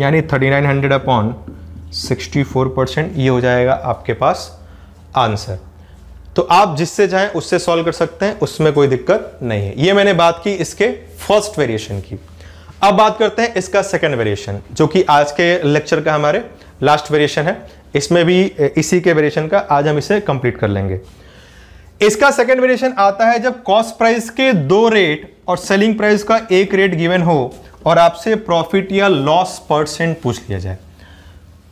यानी 3900 अपॉन 64 परसेंट ये हो जाएगा आपके पास आंसर तो आप जिससे चाहें उससे सॉल्व कर सकते हैं उसमें कोई दिक्कत नहीं है ये मैंने बात की इसके फर्स्ट वेरिएशन की अब बात करते हैं इसका सेकेंड वेरिएशन जो कि आज के लेक्चर का हमारे लास्ट वेरिएशन है इसमें भी इसी के वेरिएशन का आज हम इसे कंप्लीट कर लेंगे इसका सेकेंड वेरिएशन आता है जब कॉस्ट प्राइस के दो रेट और सेलिंग प्राइस का एक रेट गिवन हो और आपसे प्रॉफिट या लॉस परसेंट पूछ लिया जाए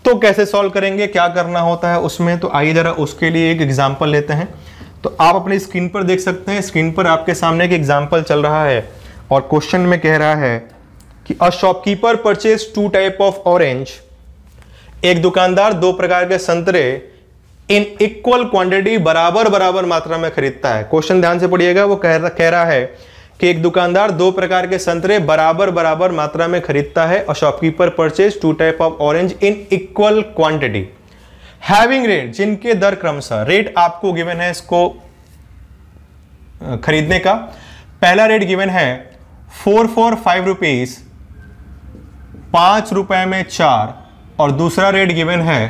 तो कैसे सॉल्व करेंगे क्या करना होता है उसमें तो आइए ज़रा उसके लिए एक एग्जाम्पल लेते हैं तो आप अपने स्क्रीन पर देख सकते हैं स्क्रीन पर आपके सामने एक एग्जाम्पल चल रहा है और क्वेश्चन में कह रहा है कि a shopkeeper purchase two type of orange एक दुकानदार दो प्रकार के संतरे इन इक्वल क्वांटिटी बराबर बराबर मात्रा में खरीदता है क्वेश्चन ध्यान से पढ़िएगा वो कह कह रहा है कि एक दुकानदार दो प्रकार के संतरे बराबर बराबर मात्रा में खरीदता है और shopkeeper purchase two type of orange in equal quantity having rate जिनके दर क्रमश रेट आपको गिवन है इसको खरीदने का पहला रेट गिवन है फोर फोर फाइव रुपीज पांच रुपए में चार और दूसरा रेट गिवन है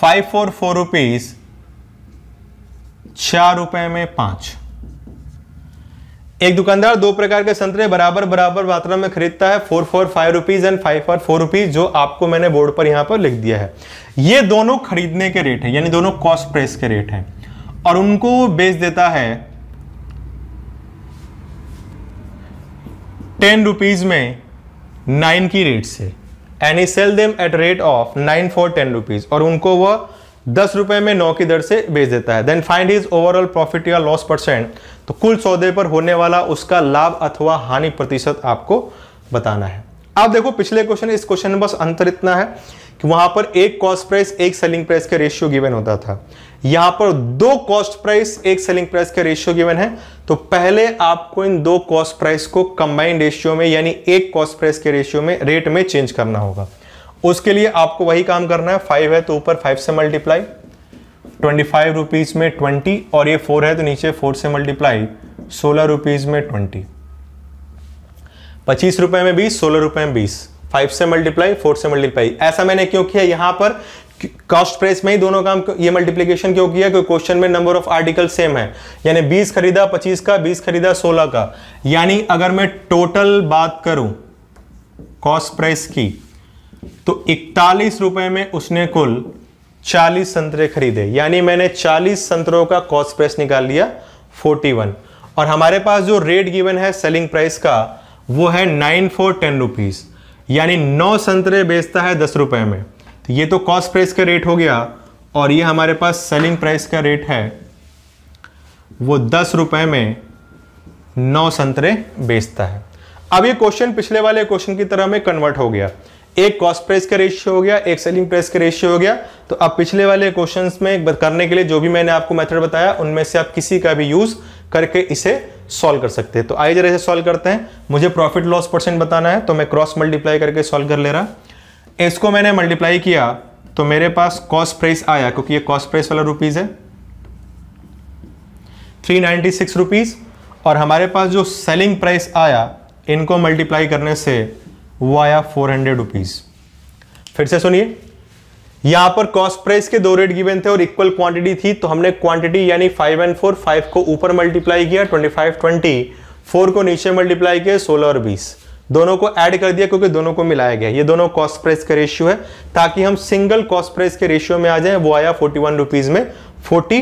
फाइव फोर फोर रुपीज चार रुपए में पांच एक दुकानदार दो प्रकार के संतरे बराबर बराबर मात्रा में खरीदता है four four five rupees and five four four rupees जो आपको मैंने बोर्ड पर यहां पर लिख दिया है ये दोनों खरीदने के रेट है यानी दोनों कॉस्ट प्राइस के रेट हैं और उनको बेच देता है टेन रुपीज में नाइन की रेट से and he sell them at rate of nine four ten rupees और उनको वह दस रुपए में नौ की दर से बेच देता है then find his overall profit या लॉस परसेंट तो कुल सौदे पर होने वाला उसका लाभ अथवा हानि प्रतिशत आपको बताना है आप देखो पिछले क्वेश्चन इस क्वेश्चन में बस अंतर इतना है कि वहां पर एक कॉस्ट प्राइस एक सेलिंग प्राइस का रेशियो गिवन होता था यहां पर दो कॉस्ट प्राइस एक सेलिंग प्राइस का रेशियो गिवन है तो पहले आपको इन दो कॉस्ट प्राइस को कंबाइंड रेशियो में यानी एक कॉस्ट प्राइस के रेशियो में रेट में चेंज करना होगा उसके लिए आपको वही काम करना है फाइव है तो ऊपर फाइव से मल्टीप्लाई ट्वेंटी फाइव रुपीज़ में ट्वेंटी और ये फोर है तो नीचे फोर से मल्टीप्लाई सोलह रुपीज़ में ट्वेंटी पच्चीस रुपए में बीस सोलह रुपए में बीस फाइव से मल्टीप्लाई फोर से मल्टीप्लाई ऐसा मैंने क्यों किया यहां पर कॉस्ट प्राइस में ही दोनों काम ये मल्टीप्लीकेशन क्यों किया क्योंकि क्वेश्चन में नंबर ऑफ आर्टिकल सेम है यानी 20 खरीदा 25 का 20 खरीदा 16 का यानी अगर मैं टोटल बात करूं कॉस्ट प्राइस की तो इकतालीस रुपए में उसने कुल 40 संतरे खरीदे यानी मैंने 40 संतरों का कॉस्ट प्राइस निकाल लिया 41 और हमारे पास जो रेट गिवन है सेलिंग प्राइस का वो है नाइन फोर टेन रुपीज़ यानी नौ संतरे बेचता है दस रुपए में ये तो कॉस्ट प्राइस का रेट हो गया और ये हमारे पास सेलिंग प्राइस का रेट है वो दस रुपये में नौ संतरे बेचता है अब ये क्वेश्चन पिछले वाले क्वेश्चन की तरह में कन्वर्ट हो गया एक कॉस्ट प्राइस का रेशियो हो गया एक सेलिंग प्राइस का रेशियो हो गया तो अब पिछले वाले क्वेश्चन में करने के लिए जो भी मैंने आपको मेथड बताया उनमें से आप किसी का भी यूज़ करके इसे सॉल्व कर सकते हैं तो आइए जरा इसे सॉल्व करते हैं मुझे प्रॉफिट लॉस परसेंट बताना है तो मैं क्रॉस मल्टीप्लाई करके सॉल्व कर ले रहा इसको मैंने मल्टीप्लाई किया तो मेरे पास कॉस्ट प्राइस आया क्योंकि ये कॉस्ट प्राइस वाला रुपीज़ है थ्री नाइन्टी सिक्स रुपीज़ और हमारे पास जो सेलिंग प्राइस आया इनको मल्टीप्लाई करने से वो आया फोर हंड्रेड रुपीज़ फिर से सुनिए यहां पर कॉस्ट प्राइस के दो रेट गिवन थे और इक्वल क्वांटिटी थी तो हमने क्वांटिटी यानी फाइव एंड फोर फाइव को ऊपर मल्टीप्लाई किया ट्वेंटी फाइव ट्वेंटी फोर को नीचे मल्टीप्लाई किया सोलह और बीस दोनों को ऐड कर दिया क्योंकि दोनों को मिलाया गया ये दोनों कॉस्ट प्राइस का रेशियो है ताकि हम सिंगल कॉस्ट प्राइस के रेशियो में आ जाए वो आया फोर्टी वन रुपीज़ में फोर्टी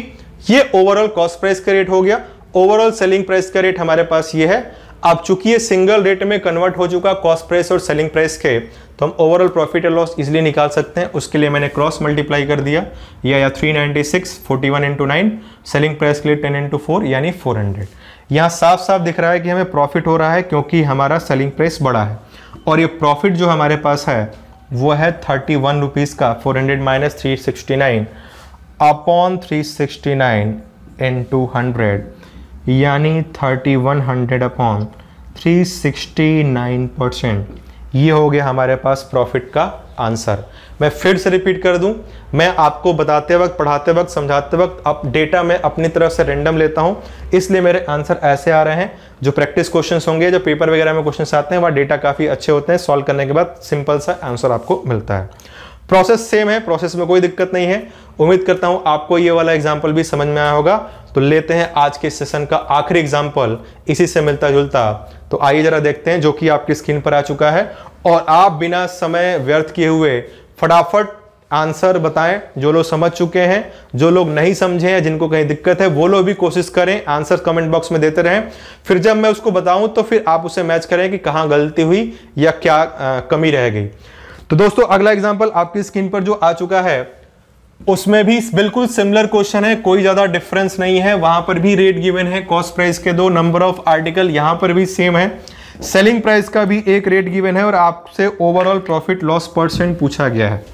ये ओवरऑल कॉस्ट प्राइस का रेट हो गया ओवरऑल सेलिंग प्राइस का रेट हमारे पास ये है अब चूंकि ये सिंगल रेट में कन्वर्ट हो चुका कॉस्ट प्राइस और सेलिंग प्राइस के तो हम overall profit and loss easily निकाल सकते हैं उसके लिए मैंने क्रॉस मल्टीप्लाई कर दिया ये आया three ninety six forty one into nine selling price के लिए टेन इंटू फोर यानी फोर हंड्रेड यहाँ साफ साफ दिख रहा है कि हमें प्रॉफिट हो रहा है क्योंकि हमारा सेलिंग प्राइस बड़ा है और ये प्रॉफिट जो हमारे पास है वो है थर्टी वन रुपीज़ का four hundred minus three sixty nine upon three sixty nine into hundred यानी thirty one hundred upon three sixty nine percent ये हो गया हमारे पास प्रॉफिट का आंसर मैं फिर से रिपीट कर दूं मैं आपको बताते वक्त पढ़ाते वक्त समझाते वक्त अब डेटा मैं अपनी तरफ से रेंडम लेता हूं इसलिए मेरे आंसर ऐसे आ रहे हैं जो प्रैक्टिस क्वेश्चंस होंगे जो पेपर वगैरह में क्वेश्चंस आते हैं वहाँ डेटा काफ़ी अच्छे होते हैं सॉल्व करने के बाद सिंपल सा आंसर आपको मिलता है प्रोसेस सेम है प्रोसेस में कोई दिक्कत नहीं है उम्मीद करता हूं आपको ये वाला एग्जाम्पल भी समझ में आया होगा तो लेते हैं आज के सेशन का आखिरी एग्जाम्पल इसी से मिलता जुलता तो आइए जरा देखते हैं जो कि आपकी स्क्रीन पर आ चुका है और आप बिना समय व्यर्थ किए हुए फटाफट आंसर बताएं जो लोग समझ चुके हैं जो लोग नहीं समझे हैं जिनको कहीं दिक्कत है वो लोग भी कोशिश करें आंसर कमेंट बॉक्स में देते रहें फिर जब मैं उसको बताऊं तो फिर आप उसे मैच करें कि कहाँ गलती हुई या क्या आ, कमी रह गई तो दोस्तों अगला एग्जाम्पल आपकी स्क्रीन पर जो आ चुका है उसमें भी बिल्कुल सिमिलर क्वेश्चन है कोई ज़्यादा डिफरेंस नहीं है वहां पर भी रेट गिवन है कॉस्ट प्राइस के दो नंबर ऑफ आर्टिकल यहाँ पर भी सेम है सेलिंग प्राइस का भी एक रेट गिवन है और आपसे ओवरऑल प्रॉफिट लॉस परसेंट पूछा गया है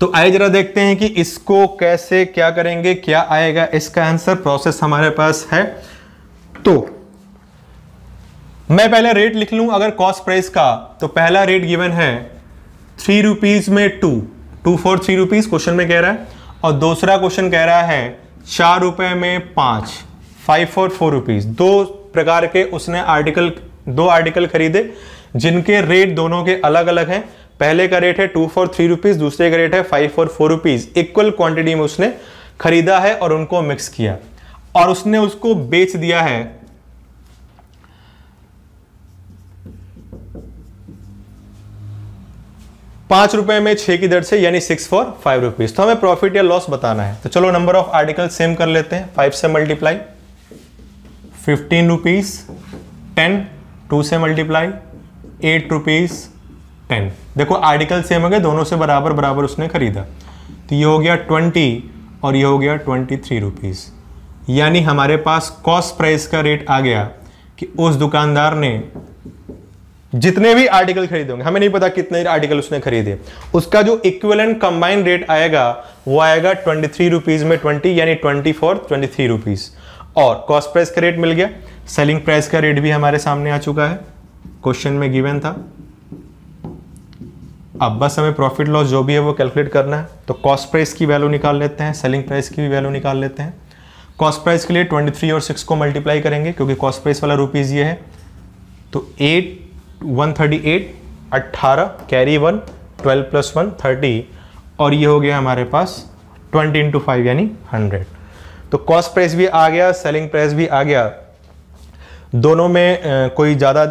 तो आइए जरा देखते हैं कि इसको कैसे क्या करेंगे क्या आएगा इसका आंसर प्रोसेस हमारे पास है तो मैं पहले रेट लिख लूं अगर कॉस्ट प्राइस का तो पहला रेट गिवन है थ्री रुपीज में two two four three rupees question में कह रहा है और दूसरा क्वेश्चन कह रहा है चार रुपए में पांच फाइव फोर फोर रुपीज दो प्रकार के उसने आर्टिकल दो आर्टिकल खरीदे जिनके रेट दोनों के अलग अलग हैं पहले का रेट है टू फॉर थ्री रुपीज़ दूसरे का रेट है five for four rupees equal quantity में उसने खरीदा है और उनको मिक्स किया और उसने उसको बेच दिया है पांच रुपए में छह की दर से यानी सिक्स फॉर फाइव रुपीज तो हमें प्रॉफिट या लॉस बताना है तो चलो नंबर ऑफ आर्टिकल सेम कर लेते हैं फाइव से multiply fifteen rupees ten two से मल्टीप्लाई एट रुपीज़ टेन देखो आर्टिकल सेम हो गए दोनों से बराबर बराबर उसने खरीदा तो ये हो गया ट्वेंटी और ये हो गया ट्वेंटी थ्री रुपीज़ यानी हमारे पास कॉस्ट प्राइस का रेट आ गया कि उस दुकानदार ने जितने भी आर्टिकल खरीदे होंगे हमें नहीं पता कितने आर्टिकल उसने खरीदे उसका जो इक्विवेलेंट कंबाइंड रेट आएगा वो आएगा ट्वेंटी थ्री रुपीज़ में ट्वेंटी यानी twenty four twenty three rupees और कॉस्ट प्राइस का रेट मिल गया सेलिंग प्राइस का रेट भी हमारे सामने आ चुका है क्वेश्चन में गिवन था अब बस हमें प्रॉफिट लॉस जो भी है वो कैलकुलेट करना है तो कॉस्ट प्राइस की वैल्यू निकाल लेते हैं सेलिंग प्राइस की भी वैल्यू निकाल लेते हैं कॉस्ट प्राइस के लिए 23 और 6 को मल्टीप्लाई करेंगे क्योंकि कॉस्ट प्राइस वाला रुपीज़ ये है तो 8 138 18 कैरी 1 12 प्लस वन थर्टी और ये हो गया हमारे पास 20 इंटू फाइव यानी 100 तो कॉस्ट प्राइस भी आ गया सेलिंग प्राइस भी आ गया दोनों में कोई ज़्यादा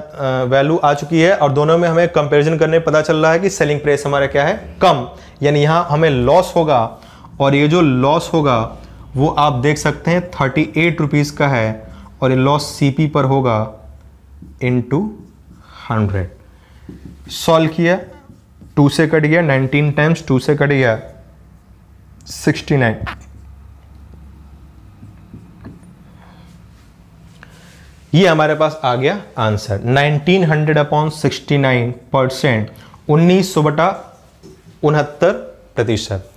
वैल्यू आ चुकी है और दोनों में हमें कंपेरिजन करने पता चल रहा है कि सेलिंग प्राइस हमारा क्या है कम यानी यहाँ हमें लॉस होगा और ये जो लॉस होगा वो आप देख सकते हैं थर्टी एट रुपीज़ का है और ये लॉस सी पर होगा इन टू हंड्रेड सॉल्व किया टू से कट गया नाइनटीन टाइम्स टू से कट गया सिक्सटी नाइन ये हमारे पास आ गया answer 1900 hundred upon sixty percent उन्नीस सौ बटा उनहत्तर प्रतिशत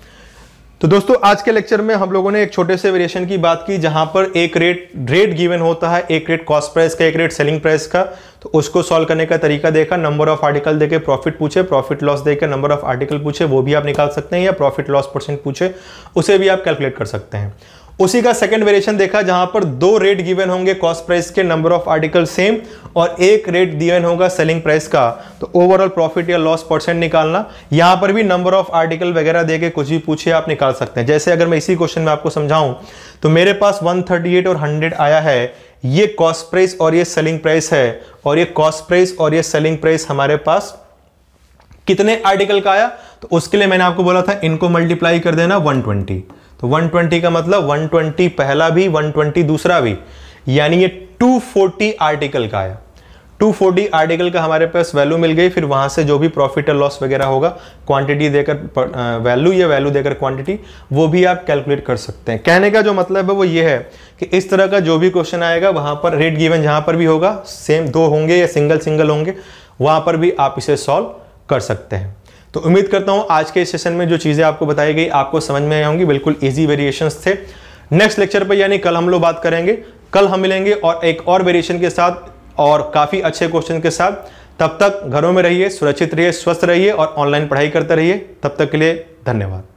तो दोस्तों आज के लेक्चर में हम लोगों ने एक छोटे से वेरिएशन की बात की जहां पर एक रेट रेट गिवन होता है एक रेट कॉस्ट प्राइस का एक रेट सेलिंग प्राइस का तो उसको सॉल्व करने का तरीका देखा नंबर ऑफ आर्टिकल देके प्रॉफिट पूछे प्रॉफिट लॉस देके नंबर ऑफ आर्टिकल पूछे वो भी आप निकाल सकते हैं या प्रॉफिट लॉस परसेंट पूछे उसे भी आप कैलकुलेट कर सकते हैं उसी का सेकंड वेरिएशन देखा जहां पर दो रेट गिवन होंगे कॉस्ट प्राइस के नंबर ऑफ आर्टिकल सेम और एक रेट दिवन होगा सेलिंग प्राइस का तो ओवरऑल प्रॉफिट या लॉस परसेंट निकालना यहां पर भी नंबर ऑफ आर्टिकल वगैरह देके कुछ भी पूछे आप निकाल सकते हैं जैसे अगर मैं इसी क्वेश्चन में आपको समझाऊं तो मेरे पास 138 और 100 आया है ये कॉस्ट प्राइस और ये सेलिंग प्राइस है और ये कॉस्ट प्राइस और ये सेलिंग प्राइस हमारे पास कितने आर्टिकल का आया तो उसके लिए मैंने आपको बोला था इनको मल्टीप्लाई कर देना वन तो 120 का मतलब 120 पहला भी 120 दूसरा भी यानी ये 240 आर्टिकल का आया 240 आर्टिकल का हमारे पास वैल्यू मिल गई फिर वहां से जो भी प्रॉफिट और लॉस वगैरह होगा क्वांटिटी देकर वैल्यू या वैल्यू देकर क्वांटिटी वो भी आप कैलकुलेट कर सकते हैं कहने का जो मतलब है वो ये है कि इस तरह का जो भी क्वेश्चन आएगा वहां पर रेट गिवन जहां पर भी होगा सेम दो होंगे या सिंगल सिंगल होंगे वहां पर भी आप इसे सॉल्व कर सकते हैं तो उम्मीद करता हूँ आज के सेशन में जो चीज़ें आपको बताई गई आपको समझ में आई होंगी बिल्कुल ईजी वेरिएशंस थे नेक्स्ट लेक्चर पर यानी कल हम लोग बात करेंगे कल हम मिलेंगे और एक और वेरिएशन के साथ और काफ़ी अच्छे क्वेश्चन के साथ तब तक घरों में रहिए सुरक्षित रहिए स्वस्थ रहिए और ऑनलाइन पढ़ाई करते रहिए तब तक के लिए धन्यवाद